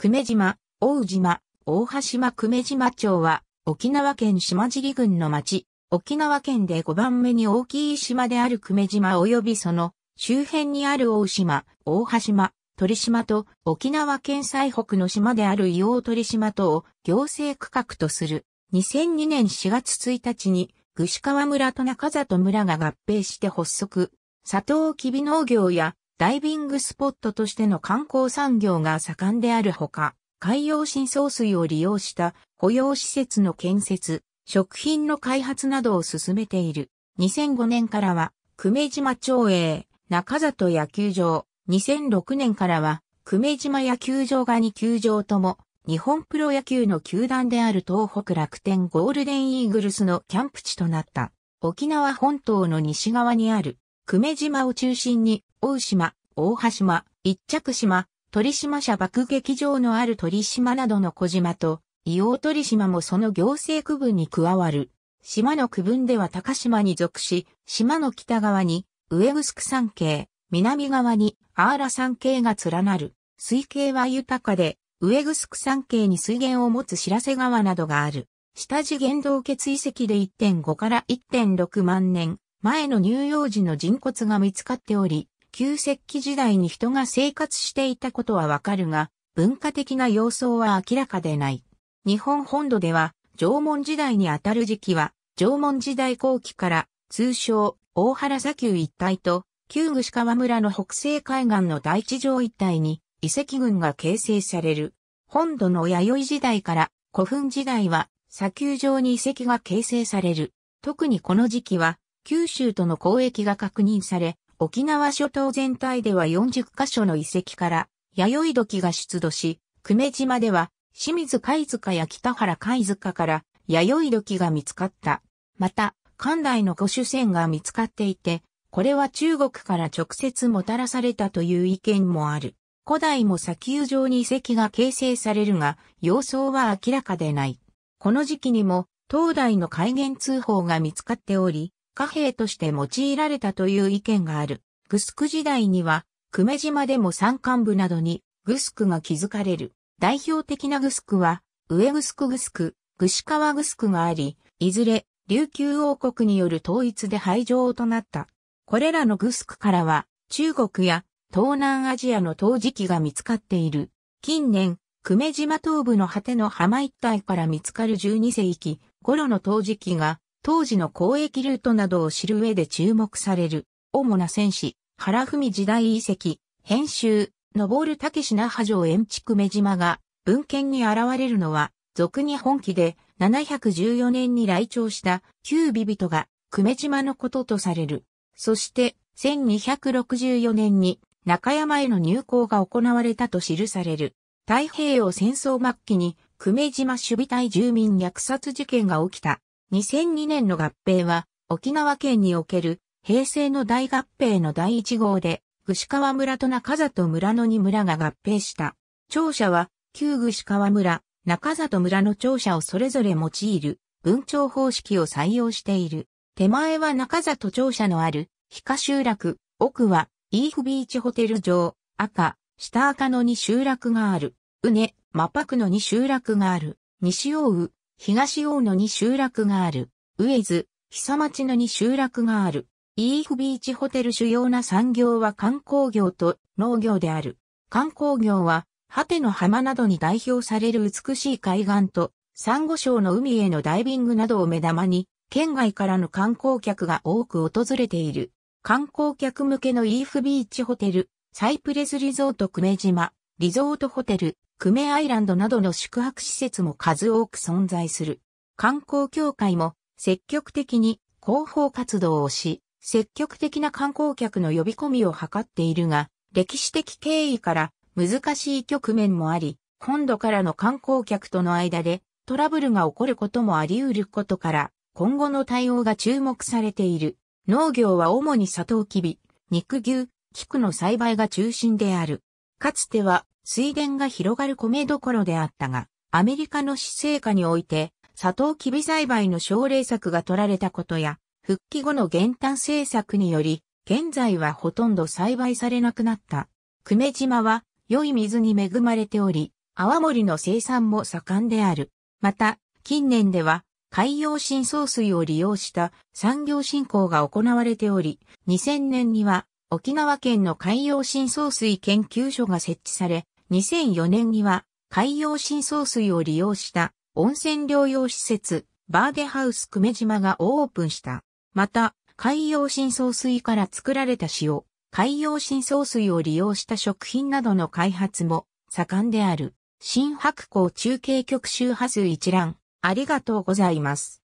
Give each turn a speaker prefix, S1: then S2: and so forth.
S1: 久米島、大島、大橋島久米島町は、沖縄県島尻郡の町、沖縄県で5番目に大きい島である久米島及びその周辺にある大島、大橋島、鳥島と沖縄県最北の島である伊王鳥島とを行政区画とする。2002年4月1日に、串川村と中里村が合併して発足。佐藤きび農業やダイビングスポットとしての観光産業が盛んであるほか、海洋深層水を利用した保養施設の建設、食品の開発などを進めている。2005年からは、久米島町営、中里野球場。2006年からは、久米島野球場が2球場とも、日本プロ野球の球団である東北楽天ゴールデンイーグルスのキャンプ地となった。沖縄本島の西側にある、久米島を中心に、大島、大橋島、一着島、鳥島社爆撃場のある鳥島などの小島と、硫黄鳥島もその行政区分に加わる。島の区分では高島に属し、島の北側に上城山系、南側にアーラ山系が連なる。水系は豊かで、上城山系に水源を持つ白瀬川などがある。下地原動結遺跡で1.5から1.6万年前の乳幼児の人骨が見つかっており、旧石器時代に人が生活していたことはわかるが、文化的な様相は明らかでない。日本本土では、縄文時代にあたる時期は、縄文時代後期から、通称、大原砂丘一帯と、旧具川村の北西海岸の大地上一帯に、遺跡群が形成される。本土の弥生時代から古墳時代は砂丘上に遺跡が形成される。特にこの時期は九州との交易が確認され、沖縄諸島全体では40カ所の遺跡から、弥生土器が出土し、久米島では、清水貝塚や北原貝塚から、弥生土器が見つかった。また、関内の五種船が見つかっていて、これは中国から直接もたらされたという意見もある。古代も砂丘上に遺跡が形成されるが、様相は明らかでない。この時期にも、東大の海源通報が見つかっており、貨幣として用いられたという意見がある。グスク時代には、久米島でも山間部などにグスクが築かれる。代表的なグスクは、上グスクグスク、グシカワグスクがあり、いずれ琉球王国による統一で廃城となった。これらのグスクからは、中国や東南アジアの陶磁器が見つかっている。近年、久米島東部の果ての浜一帯から見つかる12世紀頃の陶磁器が当時の交易ルートなどを知る上で注目される、主な戦士、原文時代遺跡、編集、登る竹士那覇城延築目島が、文献に現れるのは、俗に本気で、714年に来庁した、旧美人が、久米島のこととされる。そして、1264年に、中山への入港が行われたと記される。太平洋戦争末期に、久米島守備隊住民虐殺事件が起きた。2002年の合併は、沖縄県における平成の大合併の第1号で、串川村と中里村の2村が合併した。庁舎は、旧串川村、中里村の庁舎をそれぞれ用いる、文庁方式を採用している。手前は中里庁舎のある、非下集落、奥は、イーフビーチホテル城、赤、下赤の2集落がある。うね、マパクの2集落がある。西大宇、東大野に集落がある、上津、久町野に集落がある、イーフビーチホテル主要な産業は観光業と農業である。観光業は、果ての浜などに代表される美しい海岸と、珊瑚礁の海へのダイビングなどを目玉に、県外からの観光客が多く訪れている。観光客向けのイーフビーチホテル、サイプレスリゾート久米島、リゾートホテル、クメアイランドなどの宿泊施設も数多く存在する。観光協会も積極的に広報活動をし、積極的な観光客の呼び込みを図っているが、歴史的経緯から難しい局面もあり、本土からの観光客との間でトラブルが起こることもあり得ることから、今後の対応が注目されている。農業は主にサトウキビ、肉牛、菊の栽培が中心である。かつては水田が広がる米どころであったが、アメリカの市政下において、サトウキビ栽培の奨励策が取られたことや、復帰後の減反政策により、現在はほとんど栽培されなくなった。久米島は良い水に恵まれており、泡盛の生産も盛んである。また、近年では海洋深層水を利用した産業振興が行われており、2000年には沖縄県の海洋深層水研究所が設置され、2004年には海洋深層水を利用した温泉療養施設、バーデハウス久米島がオープンした。また、海洋深層水から作られた塩、海洋深層水を利用した食品などの開発も盛んである。新白港中継局周波数一覧、ありがとうございます。